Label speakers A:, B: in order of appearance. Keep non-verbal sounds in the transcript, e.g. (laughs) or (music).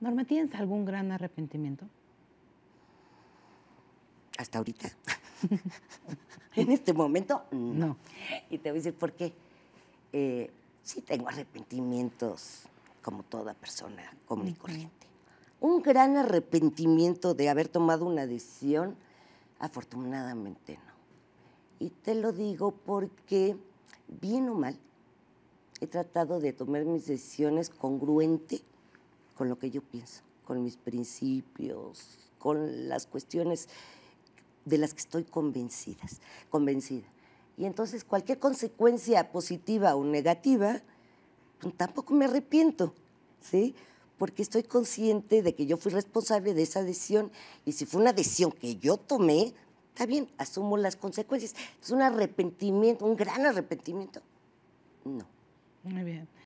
A: Norma, ¿tienes algún gran arrepentimiento?
B: Hasta ahorita. (laughs) en este momento, no. Y te voy a decir por qué. Eh, sí tengo arrepentimientos como toda persona común y corriente. Un gran arrepentimiento de haber tomado una decisión, afortunadamente no. Y te lo digo porque, bien o mal, he tratado de tomar mis decisiones congruente con lo que yo pienso, con mis principios, con las cuestiones de las que estoy convencida. Y entonces cualquier consecuencia positiva o negativa, pues, tampoco me arrepiento, ¿sí? Porque estoy consciente de que yo fui responsable de esa decisión y si fue una decisión que yo tomé, está bien, asumo las consecuencias. Es un arrepentimiento, un gran arrepentimiento.
C: No. Muy bien.